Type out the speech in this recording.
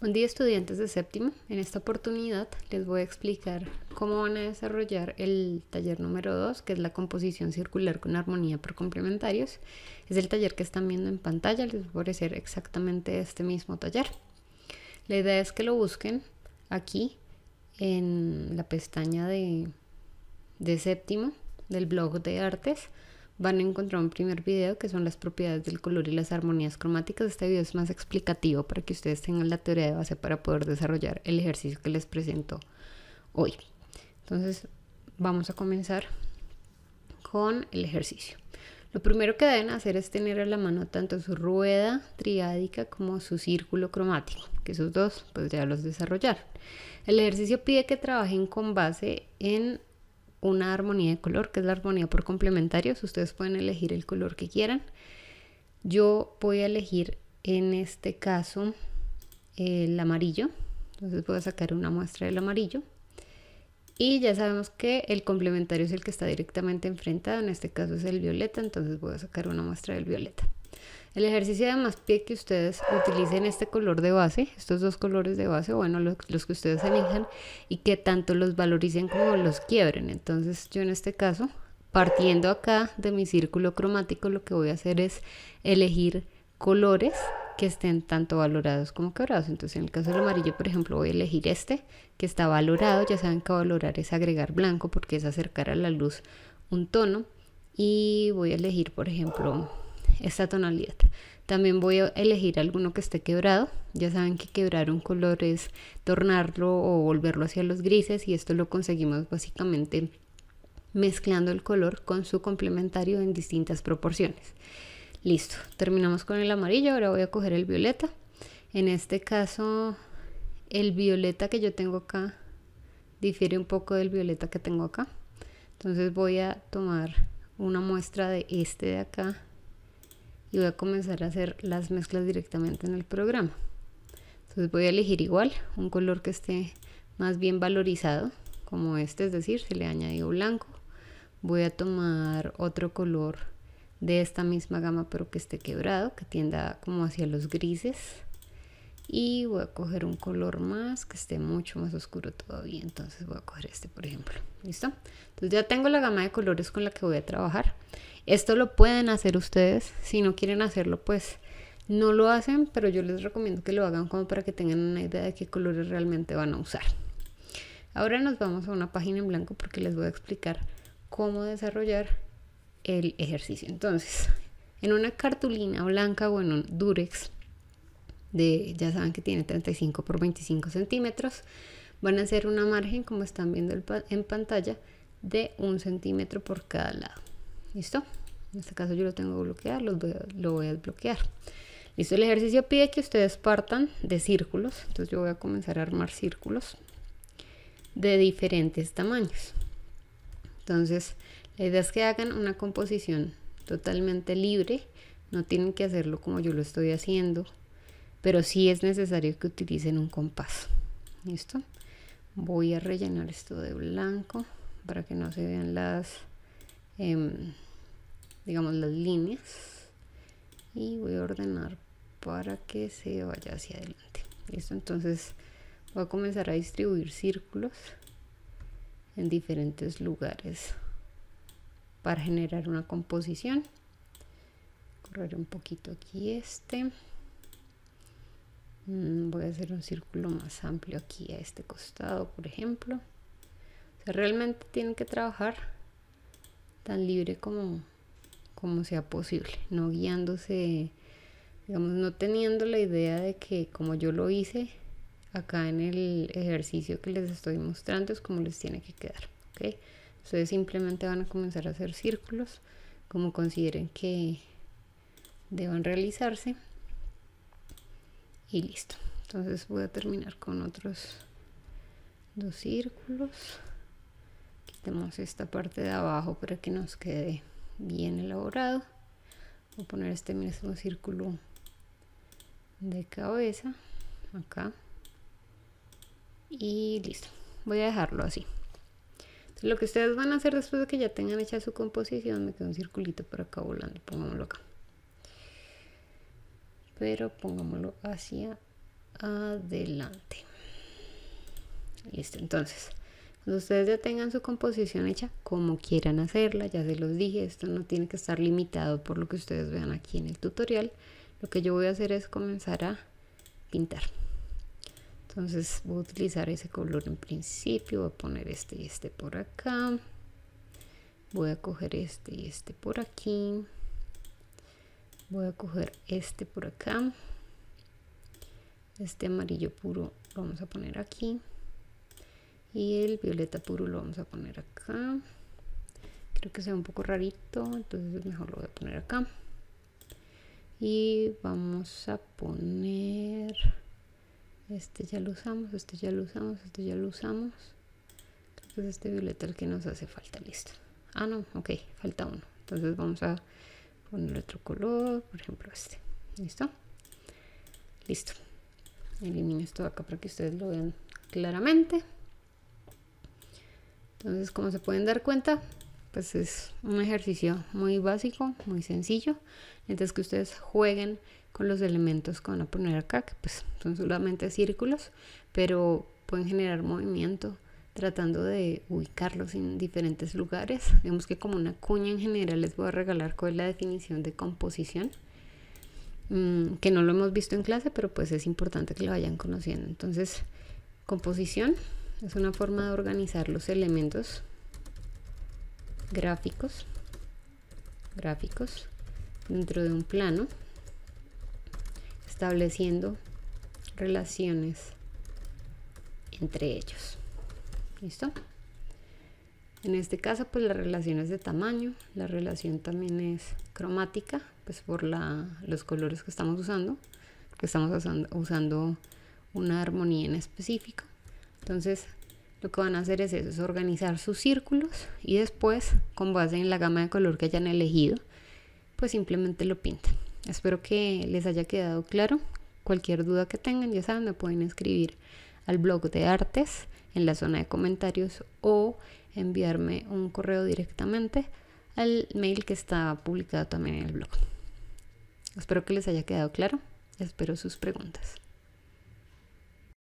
Buen día estudiantes de séptimo. En esta oportunidad les voy a explicar cómo van a desarrollar el taller número 2, que es la composición circular con armonía por complementarios. Es el taller que están viendo en pantalla, les voy a ofrecer exactamente este mismo taller. La idea es que lo busquen aquí en la pestaña de, de séptimo del blog de artes van a encontrar un primer video que son las propiedades del color y las armonías cromáticas. Este video es más explicativo para que ustedes tengan la teoría de base para poder desarrollar el ejercicio que les presento hoy. Entonces vamos a comenzar con el ejercicio. Lo primero que deben hacer es tener a la mano tanto su rueda triádica como su círculo cromático, que esos dos pues ya los desarrollaron. El ejercicio pide que trabajen con base en una armonía de color, que es la armonía por complementarios. Ustedes pueden elegir el color que quieran. Yo voy a elegir en este caso el amarillo. Entonces voy a sacar una muestra del amarillo. Y ya sabemos que el complementario es el que está directamente enfrentado. En este caso es el violeta, entonces voy a sacar una muestra del violeta. El ejercicio de más pie que ustedes utilicen este color de base, estos dos colores de base, bueno, los, los, que ustedes elijan, y que tanto los valoricen como los quiebren. Entonces yo en este caso, partiendo acá de mi círculo cromático, lo que voy a hacer es elegir colores que estén tanto valorados como quebrados. Entonces en el caso del amarillo, por ejemplo, voy a elegir este, que está valorado. Ya saben que valorar es agregar blanco porque es acercar a la luz un tono. Y voy a elegir, por ejemplo, esta tonalidad. También voy a elegir alguno que esté quebrado. Ya saben que quebrar un color es tornarlo o volverlo hacia los grises y esto lo conseguimos básicamente mezclando el color con su complementario en distintas proporciones. Listo, terminamos con el amarillo, ahora voy a coger el violeta. En este caso, el violeta que yo tengo acá difiere un poco del violeta que tengo acá. Entonces voy a tomar una muestra de este de acá y voy a comenzar a hacer las mezclas directamente en el programa. Entonces voy a elegir igual un color que esté más bien valorizado como este, es decir, se le ha añadido blanco. Voy a tomar otro color de esta misma gama pero que esté quebrado, que tienda como hacia los grises y voy a coger un color más que esté mucho más oscuro todavía entonces voy a coger este por ejemplo listo entonces ya tengo la gama de colores con la que voy a trabajar esto lo pueden hacer ustedes si no quieren hacerlo pues no lo hacen pero yo les recomiendo que lo hagan como para que tengan una idea de qué colores realmente van a usar ahora nos vamos a una página en blanco porque les voy a explicar cómo desarrollar el ejercicio entonces en una cartulina blanca o en un durex de, ya saben que tiene 35 por 25 centímetros, van a hacer una margen, como están viendo en pantalla, de un centímetro por cada lado. ¿Listo? En este caso yo lo tengo bloqueado, lo voy, lo voy a desbloquear. Listo, el ejercicio pide que ustedes partan de círculos, entonces yo voy a comenzar a armar círculos de diferentes tamaños. Entonces, la idea es que hagan una composición totalmente libre, no tienen que hacerlo como yo lo estoy haciendo, pero sí es necesario que utilicen un compás. ¿Listo? Voy a rellenar esto de blanco para que no se vean las, em, digamos, las líneas. Y voy a ordenar para que se vaya hacia adelante. ¿Listo? Entonces voy a comenzar a distribuir círculos en diferentes lugares para generar una composición. Correr un poquito aquí este. Mm, voy a hacer un círculo más amplio aquí a este costado por ejemplo o realmente tienen que trabajar tan libre como como sea posible no guiándose digamos no teniendo la idea de que como yo lo hice acá en el ejercicio que les estoy mostrando es como les tiene que quedar ok ustedes simplemente van a comenzar a hacer círculos como consideren que deban realizarse y listo entonces voy a terminar con otros dos círculos quitemos esta parte de abajo para que nos quede bien elaborado voy a poner este mismo círculo de cabeza acá y listo voy a dejarlo así lo que ustedes van a hacer después de que ya tengan hecha su composición me queda un circulito por acá volando pongámoslo acá pero pongámoslo hacia adelante. Listo, entonces, cuando ustedes ya tengan su composición hecha, como quieran hacerla, ya se los dije, esto no tiene que estar limitado por lo que ustedes vean aquí en el tutorial. Lo que yo voy a hacer es comenzar a pintar. Entonces voy a utilizar ese color en principio, voy a poner este y este por acá. Voy a coger este y este por aquí voy a coger este por acá este amarillo puro lo vamos a poner aquí y el violeta puro lo vamos a poner acá creo que ve un poco rarito entonces mejor lo voy a poner acá y vamos a poner este ya lo usamos este ya lo usamos este ya lo usamos entonces este violeta el que nos hace falta listo ah no ok falta uno entonces vamos a poner otro color, por ejemplo este, ¿listo? Listo. Elimino esto acá para que ustedes lo vean claramente. Entonces, como se pueden dar cuenta, pues es un ejercicio muy básico, muy sencillo. Entonces que ustedes jueguen con los elementos que van a poner acá, que pues son solamente círculos, pero pueden generar movimiento tratando de ubicarlos en diferentes lugares. vemos que como una cuña en general les voy a regalar cuál es la definición de composición, mm, que no lo hemos visto en clase, pero pues es importante que lo vayan conociendo. Entonces, composición es una forma de organizar los elementos gráficos, gráficos dentro de un plano, estableciendo relaciones entre ellos. ¿Listo? En este caso, pues la relación es de tamaño, la relación también es cromática, pues por la, los colores que estamos usando, que estamos usando, una armonía en específico. Entonces, lo que van a hacer es eso, es organizar sus círculos y después, con base en la gama de color que hayan elegido, pues simplemente lo pintan. Espero que les haya quedado claro. Cualquier duda que tengan, ya saben, me pueden escribir al blog de artes en la zona de comentarios o enviarme un correo directamente al mail que está publicado también en el blog. Espero que les haya quedado claro. Espero sus preguntas.